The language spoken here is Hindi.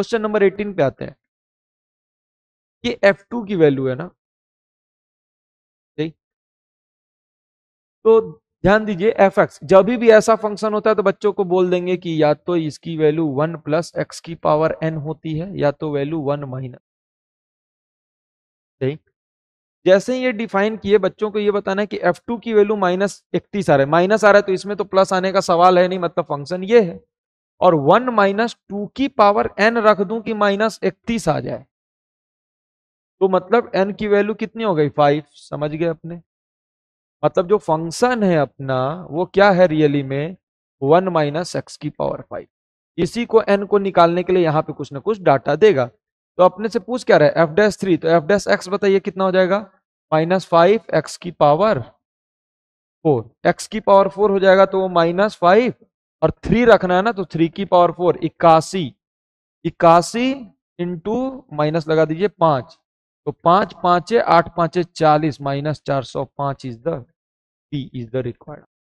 क्वेश्चन नंबर 18 पे आते हैं ये F2 की वैल्यू है ना सही तो ध्यान दीजिए एफ एक्स जब भी ऐसा फंक्शन होता है तो बच्चों को बोल देंगे कि या तो इसकी वैल्यू वन प्लस एक्स की पावर एन होती है या तो वैल्यू वन माइनस सही जैसे ही ये डिफाइन किए बच्चों को ये बताना है कि F2 की वैल्यू माइनस इकतीस आ रहा है माइनस आ रहा है तो इसमें तो प्लस आने का सवाल है नहीं मतलब फंक्शन ये है और वन माइनस टू की पावर एन रख दूं कि माइनस इकतीस आ जाए तो मतलब एन की वैल्यू कितनी हो गई फाइव समझ गए अपने मतलब जो फंक्शन है अपना वो क्या है रियली में वन माइनस एक्स की पावर फाइव इसी को एन को निकालने के लिए यहाँ पे कुछ ना कुछ डाटा देगा तो अपने से पूछ क्या रहा है एफ डैश थ्री तो एफ डैश एक्स बताइए कितना हो जाएगा माइनस फाइव एक्स की पावर फोर एक्स की पावर फोर हो जाएगा तो वो माइनस फाइव और थ्री रखना है ना तो थ्री की पावर फोर इक्यासी इक्यासी इंटू माइनस लगा दीजिए पांच तो पांच पांच आठ पांच चालीस माइनस चार सौ पांच is the p is the required